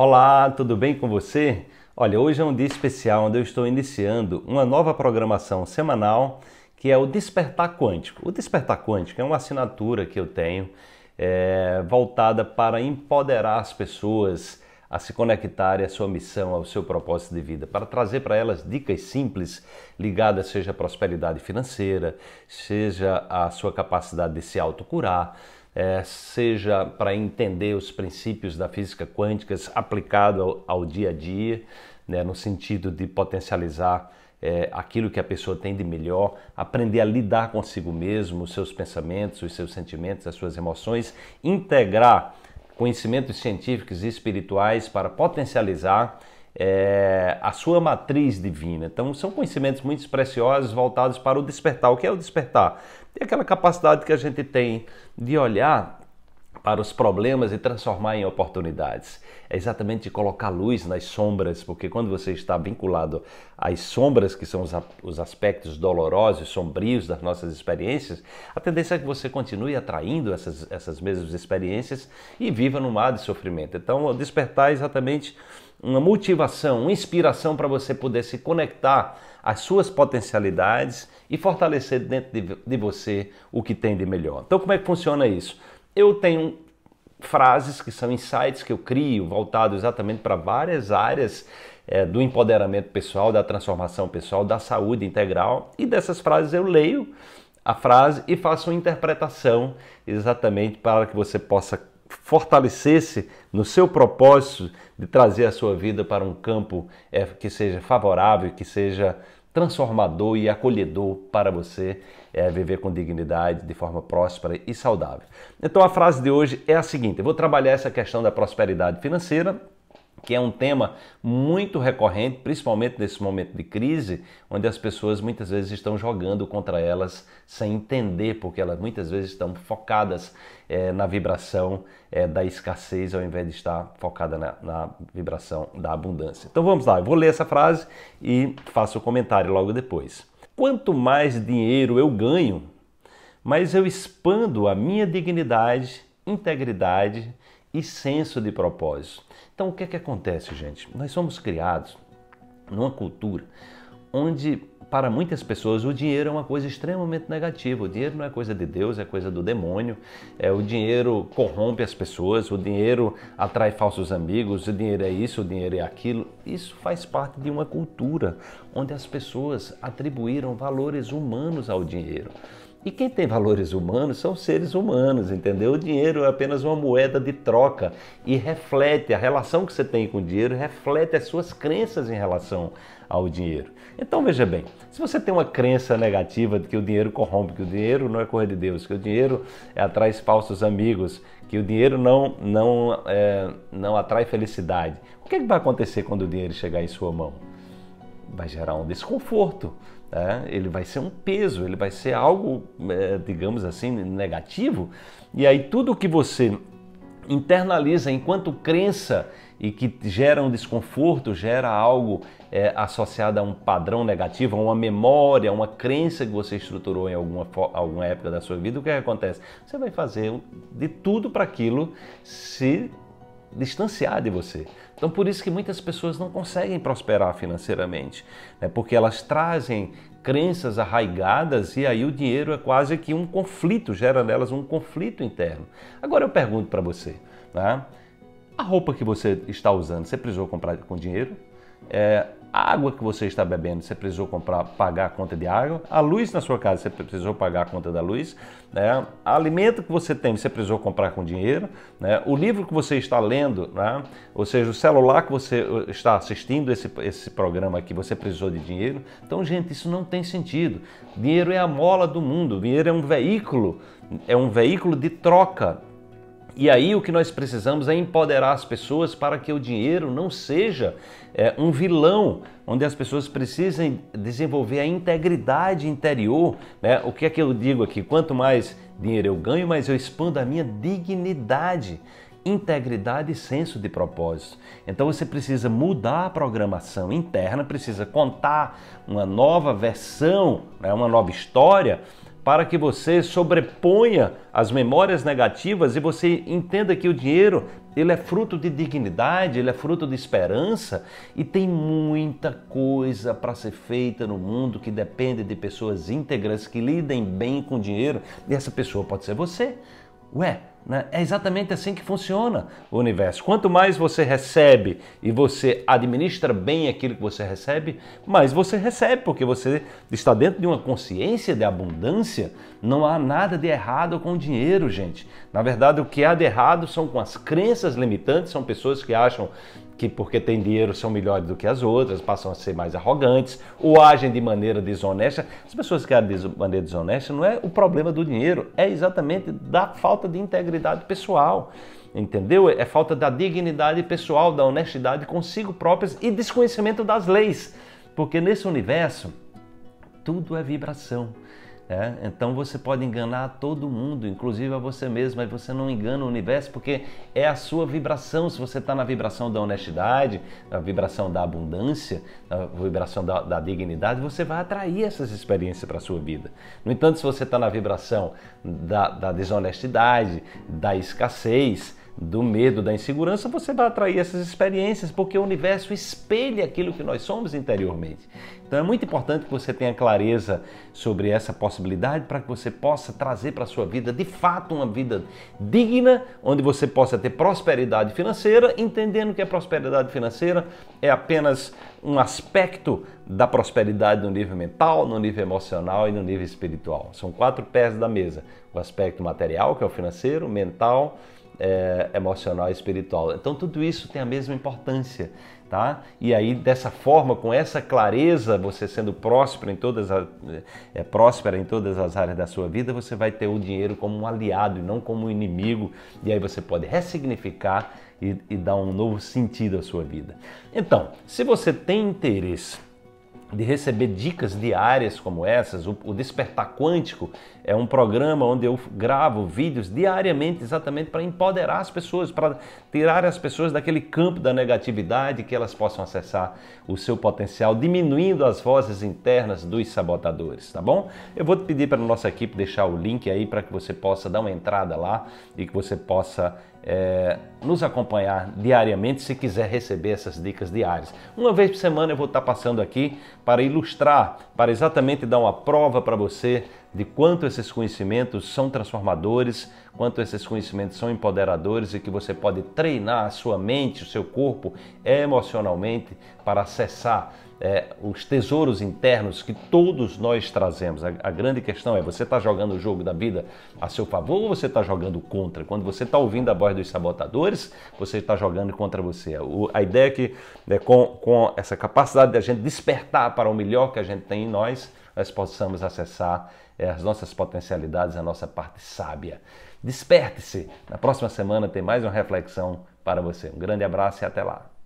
Olá, tudo bem com você? Olha, hoje é um dia especial onde eu estou iniciando uma nova programação semanal que é o Despertar Quântico. O Despertar Quântico é uma assinatura que eu tenho é, voltada para empoderar as pessoas a se conectarem à sua missão, ao seu propósito de vida, para trazer para elas dicas simples ligadas seja à prosperidade financeira, seja à sua capacidade de se autocurar, é, seja para entender os princípios da física quântica aplicado ao, ao dia a dia, né, no sentido de potencializar é, aquilo que a pessoa tem de melhor, aprender a lidar consigo mesmo, os seus pensamentos, os seus sentimentos, as suas emoções, integrar conhecimentos científicos e espirituais para potencializar é, a sua matriz divina. Então, são conhecimentos muito preciosos voltados para o despertar. O que é o despertar? É aquela capacidade que a gente tem de olhar para os problemas e transformar em oportunidades. É exatamente colocar luz nas sombras, porque quando você está vinculado às sombras, que são os, aspectos dolorosos, sombrios das nossas experiências, a tendência é que você continue atraindo essas, essas mesmas experiências e viva no mar de sofrimento. Então, despertar é exatamente uma motivação, uma inspiração para você poder se conectar às suas potencialidades e fortalecer dentro de, de, você o que tem de melhor. Então, como é que funciona isso? eu tenho frases que são insights que eu crio, voltado exatamente para várias áreas é, do empoderamento pessoal, da transformação pessoal, da saúde integral. E dessas frases eu leio a frase e faço uma interpretação exatamente para que você possa fortalecer-se no seu propósito de trazer a sua vida para um campo é, que seja favorável, que seja transformador e acolhedor para você é, viver com dignidade, de forma próspera e saudável. Então a frase de hoje é a seguinte: eu vou trabalhar essa questão da prosperidade financeira que é um tema muito recorrente, principalmente nesse momento de crise, onde as pessoas muitas vezes estão jogando contra elas sem entender, porque elas muitas vezes estão focadas é, na vibração é, da escassez ao invés de estar focada na, na vibração da abundância. Então vamos lá, eu vou ler essa frase e faço o comentário logo depois. Quanto mais dinheiro eu ganho, mas eu expando a minha dignidade, integridade e senso de propósito. Então, o que é que acontece, gente? Nós somos criados numa cultura onde para muitas pessoas o dinheiro é uma coisa extremamente negativa. O dinheiro não é coisa de Deus, é coisa do demônio. É o dinheiro corrompe as pessoas, o dinheiro atrai falsos amigos, o dinheiro é isso, o dinheiro é aquilo. Isso faz parte de uma cultura onde as pessoas atribuíram valores humanos ao dinheiro. E quem tem valores humanos são seres humanos, entendeu? O dinheiro é apenas uma moeda de troca e reflete, a relação que você tem com o dinheiro reflete as suas crenças em relação ao dinheiro. Então veja bem, se você tem uma crença negativa de que o dinheiro corrompe, que o dinheiro não é coisa de Deus, que o dinheiro é atrai falsos amigos, que o dinheiro não, não, é, não atrai felicidade, o que, é que vai acontecer quando o dinheiro chegar em sua mão? Vai gerar um desconforto é, ele vai ser um peso, ele vai ser algo, é, digamos assim, negativo. E aí tudo que você internaliza enquanto crença e que gera um desconforto, gera algo é, associado a um padrão negativo, a uma memória, a uma crença que você estruturou em alguma, alguma época da sua vida, o que, é que acontece? Você vai fazer de tudo para aquilo se distanciar de você. Então, por isso que muitas pessoas não conseguem prosperar financeiramente, né? porque elas trazem crenças arraigadas e aí o dinheiro é quase que um conflito, gera nelas um conflito interno. Agora eu pergunto para você, né? a roupa que você está usando, você precisou comprar com dinheiro? É, a água que você está bebendo, você precisou comprar, pagar a conta de água, a luz na sua casa, você precisou pagar a conta da luz, né? O alimento que você tem, você precisou comprar com dinheiro, né? O livro que você está lendo, né? Ou seja, o celular que você uh, está assistindo esse, esse programa aqui, você precisou de dinheiro. Então, gente, isso não tem sentido. Dinheiro é a mola do mundo, dinheiro é um veículo, é um veículo de troca, e aí o que nós precisamos é empoderar as pessoas para que o dinheiro não seja é, um vilão, onde as pessoas precisem desenvolver a integridade interior. Né? O que é que eu digo aqui? Quanto mais dinheiro eu ganho, mais eu expando a minha dignidade integridade e senso de propósito. Então você precisa mudar a programação interna, precisa contar uma nova versão, né, uma nova história para que você sobreponha as memórias negativas e você entenda que o dinheiro ele é fruto de dignidade, ele é fruto de esperança e tem muita coisa para ser feita no mundo que depende de pessoas íntegras que lidem bem com o dinheiro e essa pessoa pode ser você. Ué, né? É exatamente assim que funciona o universo. Quanto mais você recebe e você administra bem aquilo que você recebe, mais você recebe, porque você está dentro de uma consciência de abundância. Não há nada de errado com o dinheiro, gente. Na verdade, o que há de errado são com as crenças limitantes, são pessoas que acham que porque têm dinheiro são melhores do que as outras, passam a ser mais arrogantes ou agem de maneira desonesta. As pessoas que agem de maneira desonesta não é o problema do dinheiro, é exatamente da falta de integridade pessoal. Entendeu? É falta da dignidade pessoal, da honestidade consigo próprias e desconhecimento das leis. Porque nesse universo, tudo é vibração. É? Então você pode enganar todo mundo, inclusive a você mesmo, mas você não engana o universo porque é a sua vibração. Se você está na vibração da honestidade, na vibração da abundância, na vibração da, da dignidade, você vai atrair essas experiências para a sua vida. No entanto, se você está na vibração da, da desonestidade, da escassez, do medo, da insegurança, você vai atrair essas experiências, porque o universo espelha aquilo que nós somos interiormente. Então é muito importante que você tenha clareza sobre essa possibilidade para que você possa trazer para a sua vida, de fato, uma vida digna, onde você possa ter prosperidade financeira, entendendo que a prosperidade financeira é apenas um aspecto da prosperidade no nível mental, no nível emocional e no nível espiritual. São quatro pés da mesa: o aspecto material, que é o financeiro, mental, é, emocional e espiritual. Então tudo isso tem a mesma importância, tá? E aí dessa forma, com essa clareza, você sendo próspero em todas as, é, próspera em todas as áreas da sua vida, você vai ter o dinheiro como um aliado e não como um inimigo. E aí você pode ressignificar e, e dar um novo sentido à sua vida. Então, se você tem interesse de receber dicas diárias como essas. O, Despertar Quântico é um programa onde eu gravo vídeos diariamente, exatamente para empoderar as pessoas, para tirar as pessoas daquele campo da negatividade que elas possam acessar o seu potencial, diminuindo as vozes internas dos sabotadores, tá bom? Eu vou te pedir para a nossa equipe deixar o link aí para que você possa dar uma entrada lá e que você possa é, nos acompanhar diariamente se quiser receber essas dicas diárias. Uma vez por semana eu vou estar passando aqui para ilustrar, para exatamente dar uma prova para você de quanto esses conhecimentos são transformadores, quanto esses conhecimentos são empoderadores e que você pode treinar a sua mente, o seu corpo emocionalmente para acessar é, os tesouros internos que todos nós trazemos. A, a grande questão é: você está jogando o jogo da vida a seu favor ou você está jogando contra? Quando você está ouvindo a voz dos sabotadores, você está jogando contra você. O, a ideia é que, né, com, com essa capacidade de a gente despertar para o melhor que a gente tem em nós, nós possamos acessar é, as nossas potencialidades, a nossa parte sábia. Desperte-se! Na próxima semana tem mais uma reflexão para você. Um grande abraço e até lá!